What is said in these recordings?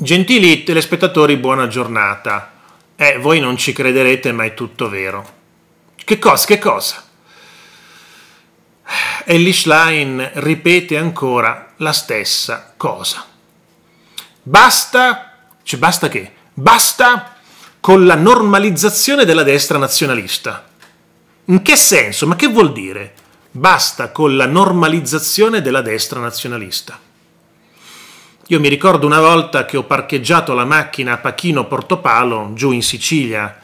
Gentili telespettatori, buona giornata. Eh, voi non ci crederete, ma è tutto vero. Che cosa? Che cosa? Eh, Ellie Schlein ripete ancora la stessa cosa. Basta, cioè basta che? Basta con la normalizzazione della destra nazionalista. In che senso? Ma che vuol dire? Basta con la normalizzazione della destra nazionalista. Io mi ricordo una volta che ho parcheggiato la macchina a Pachino Portopalo, giù in Sicilia,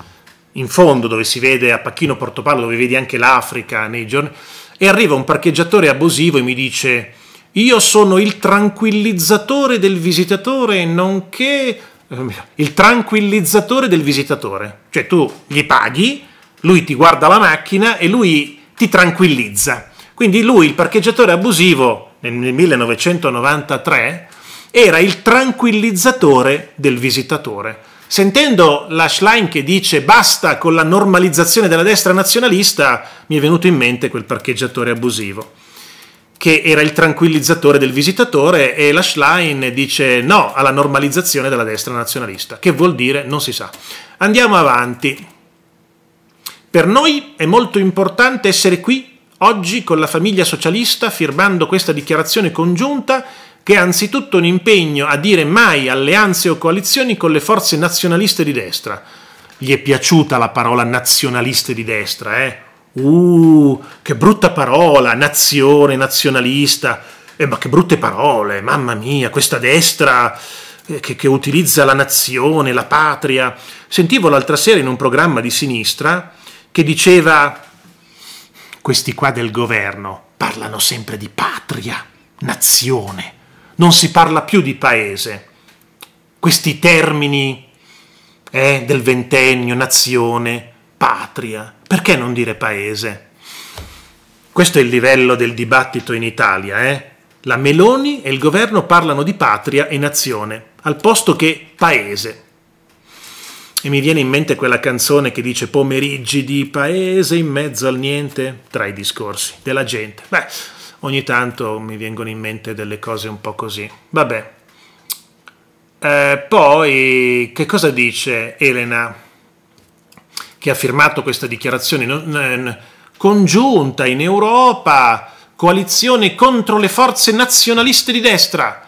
in fondo dove si vede a Pachino Portopalo, dove vedi anche l'Africa nei giorni, e arriva un parcheggiatore abusivo e mi dice io sono il tranquillizzatore del visitatore, nonché eh, il tranquillizzatore del visitatore. Cioè tu gli paghi, lui ti guarda la macchina e lui ti tranquillizza. Quindi lui, il parcheggiatore abusivo, nel 1993, era il tranquillizzatore del visitatore. Sentendo la Schlein che dice basta con la normalizzazione della destra nazionalista, mi è venuto in mente quel parcheggiatore abusivo, che era il tranquillizzatore del visitatore e la Schlein dice no alla normalizzazione della destra nazionalista, che vuol dire non si sa. Andiamo avanti. Per noi è molto importante essere qui oggi con la famiglia socialista firmando questa dichiarazione congiunta che è anzitutto un impegno a dire mai alleanze o coalizioni con le forze nazionaliste di destra. Gli è piaciuta la parola nazionaliste di destra, eh? Uh, che brutta parola, nazione, nazionalista. Eh, ma che brutte parole, mamma mia, questa destra eh, che, che utilizza la nazione, la patria. Sentivo l'altra sera in un programma di sinistra che diceva questi qua del governo parlano sempre di patria, nazione, non si parla più di paese. Questi termini eh, del ventennio, nazione, patria, perché non dire paese? Questo è il livello del dibattito in Italia. Eh? La Meloni e il governo parlano di patria e nazione, al posto che paese. E mi viene in mente quella canzone che dice pomeriggi di paese in mezzo al niente, tra i discorsi della gente. Beh, ogni tanto mi vengono in mente delle cose un po' così. Vabbè. Eh, poi, che cosa dice Elena, che ha firmato questa dichiarazione congiunta in Europa, coalizione contro le forze nazionaliste di destra?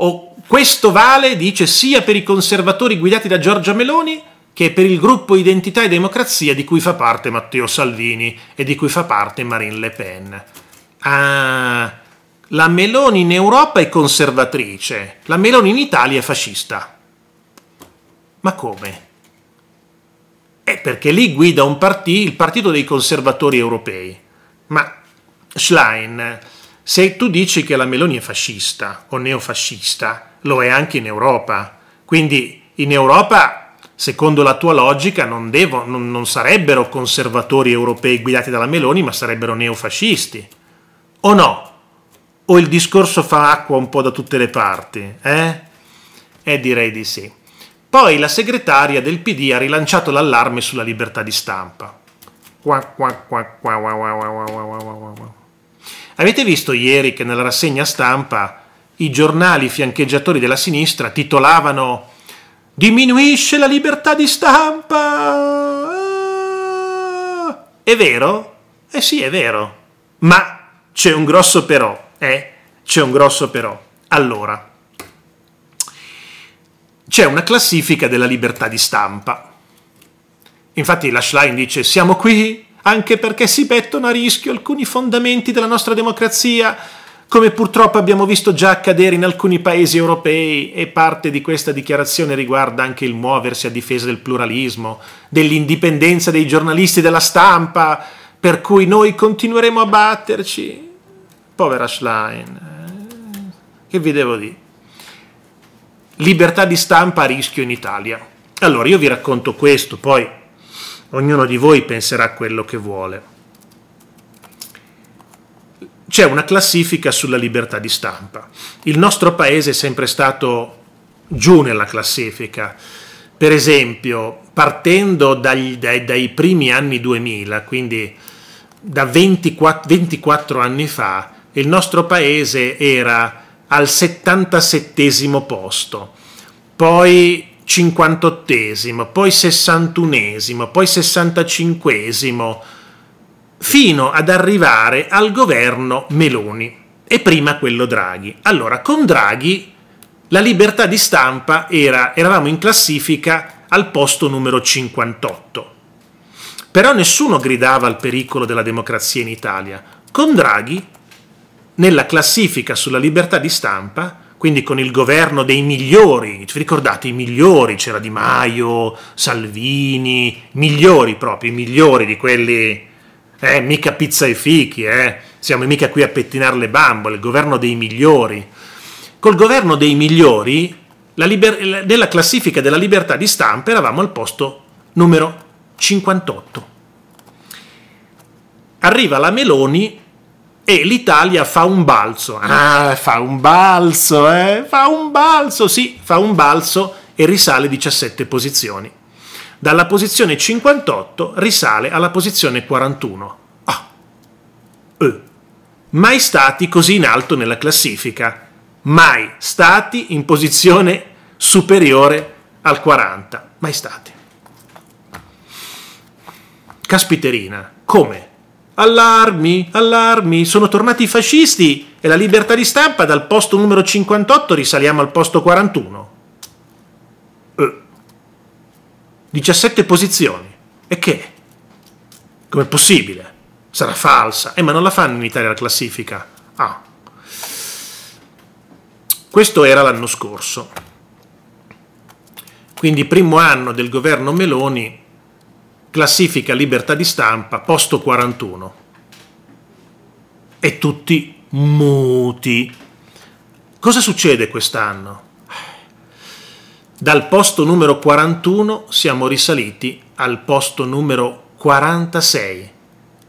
O questo vale, dice, sia per i conservatori guidati da Giorgia Meloni che per il gruppo Identità e Democrazia di cui fa parte Matteo Salvini e di cui fa parte Marine Le Pen. Ah, la Meloni in Europa è conservatrice, la Meloni in Italia è fascista. Ma come? È perché lì guida un partito, il partito dei conservatori europei. Ma Schlein se tu dici che la Meloni è fascista o neofascista, lo è anche in Europa. Quindi in Europa, secondo la tua logica, non, devo, non, non sarebbero conservatori europei guidati dalla Meloni, ma sarebbero neofascisti. O no? O il discorso fa acqua un po' da tutte le parti? Eh? Eh, direi di sì. Poi la segretaria del PD ha rilanciato l'allarme sulla libertà di stampa. Qua, qua, qua, qua, qua, qua, qua, qua, qua, qua, qua. Avete visto ieri che nella rassegna stampa i giornali fiancheggiatori della sinistra titolavano Diminuisce la libertà di stampa! Ah! È vero? Eh sì, è vero. Ma c'è un grosso però, eh? C'è un grosso però. Allora, c'è una classifica della libertà di stampa. Infatti la Schlein dice siamo qui anche perché si mettono a rischio alcuni fondamenti della nostra democrazia, come purtroppo abbiamo visto già accadere in alcuni paesi europei e parte di questa dichiarazione riguarda anche il muoversi a difesa del pluralismo, dell'indipendenza dei giornalisti della stampa, per cui noi continueremo a batterci. Povera Schlein, eh? che vi devo dire? Libertà di stampa a rischio in Italia. Allora, io vi racconto questo, poi ognuno di voi penserà quello che vuole. C'è una classifica sulla libertà di stampa. Il nostro paese è sempre stato giù nella classifica. Per esempio, partendo dagli, dai, dai, primi anni 2000, quindi da 24, 24 anni fa, il nostro paese era al 77 posto. Poi 58esimo, poi 61esimo, poi 65esimo, fino ad arrivare al governo Meloni e prima quello Draghi. Allora, con Draghi la libertà di stampa era, eravamo in classifica al posto numero 58. Però nessuno gridava al pericolo della democrazia in Italia. Con Draghi, nella classifica sulla libertà di stampa, quindi con il governo dei migliori, vi ricordate i migliori, c'era Di Maio, Salvini, migliori proprio, i migliori di quelli, eh, mica pizza e fichi, eh, siamo mica qui a pettinare le bambole, il governo dei migliori. Col governo dei migliori, liber- nella classifica della libertà di stampa eravamo al posto numero 58. Arriva la Meloni e l'Italia fa un balzo. Ah, fa un balzo, eh? Fa un balzo, sì, fa un balzo e risale 17 posizioni. Dalla posizione 58 risale alla posizione 41. Ah, eh. Mai stati così in alto nella classifica. Mai stati in posizione superiore al 40. Mai stati. Caspiterina, come? Allarmi, allarmi, sono tornati i fascisti e la libertà di stampa dal posto numero 58 risaliamo al posto 41. 17 eh. posizioni. E che? Com'è possibile? Sarà falsa. Eh, ma non la fanno in Italia la classifica. Ah. Questo era l'anno scorso. Quindi primo anno del governo Meloni classifica libertà di stampa, posto 41. E tutti muti. Cosa succede quest'anno? Dal posto numero 41 siamo risaliti al posto numero 46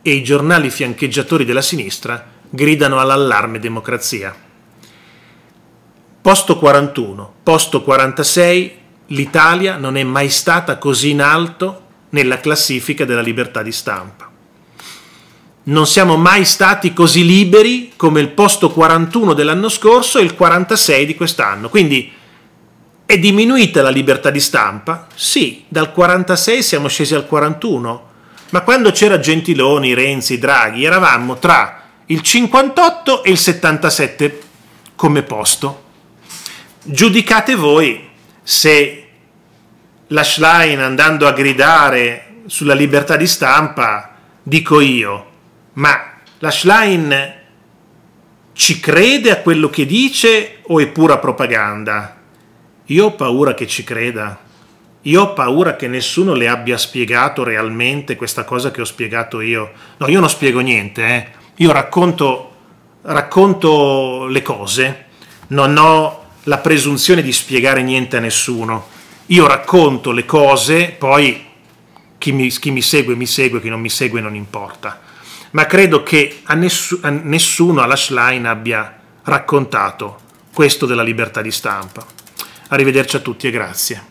e i giornali fiancheggiatori della sinistra gridano all'allarme democrazia. Posto 41, posto 46, l'Italia non è mai stata così in alto nella classifica della libertà di stampa. Non siamo mai stati così liberi come il posto 41 dell'anno scorso e il 46 di quest'anno. Quindi è diminuita la libertà di stampa? Sì, dal 46 siamo scesi al 41, ma quando c'era Gentiloni, Renzi, Draghi, eravamo tra il 58 e il 77 come posto. Giudicate voi se la Schlein andando a gridare sulla libertà di stampa, dico io, ma la Schlein ci crede a quello che dice o è pura propaganda? Io ho paura che ci creda. Io ho paura che nessuno le abbia spiegato realmente questa cosa che ho spiegato io. No, io non spiego niente, eh. io racconto, racconto le cose, non ho la presunzione di spiegare niente a nessuno io racconto le cose, poi chi mi, chi mi segue mi segue, chi non mi segue non importa. Ma credo che a, nessu, a nessuno alla Schlein abbia raccontato questo della libertà di stampa. Arrivederci a tutti e grazie.